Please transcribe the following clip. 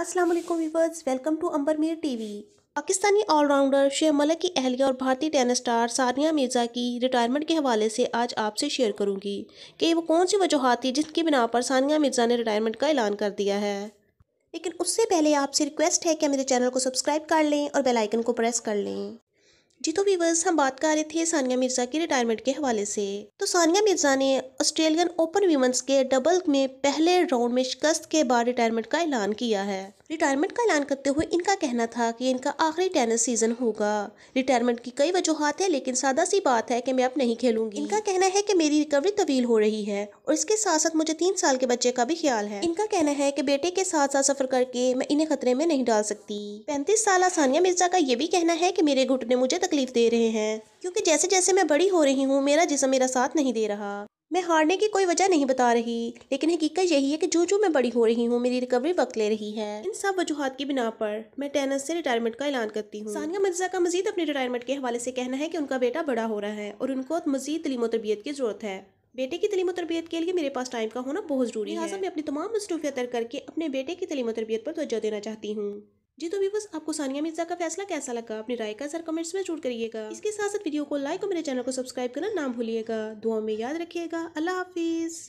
अस्सलाम वालेकुम viewers welcome to Amber Mir TV Pakistani allrounder Shoaib Malik की अहलिया और भारतीय टेनिस स्टार सानिया मिर्ज़ा की रिटायरमेंट के हवाले से आज आपसे शेयर करूंगी कि वो कौन सी वजूहत थी जिसकी बिना पर सानिया मिर्ज़ा ने रिटायरमेंट का ऐलान कर दिया है लेकिन उससे पहले आपसे रिक्वेस्ट है कि मेरे चैनल को सब्सक्राइब कर लें और बेलाइकन को प्रेस कर लें जी तो वीवर्स हम बात कर रहे थे सानिया मिर्जा की रिटायरमेंट के हवाले से तो सानिया मिर्जा ने ऑस्ट्रेलियन ओपन वीमेंस के डबल में पहले राउंड में शिकस्त के बाद रिटायरमेंट का ऐलान किया है रिटायरमेंट का ऐलान करते हुए इनका कहना था कि इनका आखिरी टेनिस सीजन होगा रिटायरमेंट की कई वजूहत है लेकिन सादा सी बात है कि मैं अब नहीं खेलूंगी इनका कहना है कि मेरी रिकवरी तवील हो रही है और इसके साथ साथ मुझे तीन साल के बच्चे का भी ख्याल है इनका कहना है कि बेटे के साथ साथ सफर करके मैं इन्हें खतरे में नहीं डाल सकती पैंतीस साल सानिया मिर्जा का ये भी कहना है की मेरे घुटने मुझे तकलीफ तकलीफ दे रहे हैं क्योंकि जैसे जैसे मैं बड़ी हो रही हूँ मेरा जिसम मेरा साथ नहीं दे रहा मैं हारने की कोई वजह नहीं बता रही लेकिन हकीकत यही है कि जो जो मैं बड़ी हो रही हूँ मेरी रिकवरी वक्त ले रही है इन सब वजूहत की बिना पर मैं टेनिस से रिटायरमेंट का ऐलान करती हूँ सानिया मिर्जा का मजीद अपने रिटायरमेंट के हवाले से कहना है कि उनका बेटा बड़ा हो रहा है और उनको मजीद तलीम तरबियत की जरूरत है बेटे की तलीम तरबियत के लिए मेरे पास टाइम का होना बहुत जरूरी है मैं अपनी तमाम मसरूफियात करके अपने बेटे की तलीम तरबियत पर तोजह देना चाहती हूँ जी तो व्यूवर्स आपको सानिया मिर्जा का फैसला कैसा लगा अपनी राय का सर कमेंट्स में जरूर करिएगा इसके साथ साथ वीडियो को लाइक और मेरे चैनल को सब्सक्राइब करना ना भूलिएगा दुआ में याद रखिएगा अल्लाह हाफिज़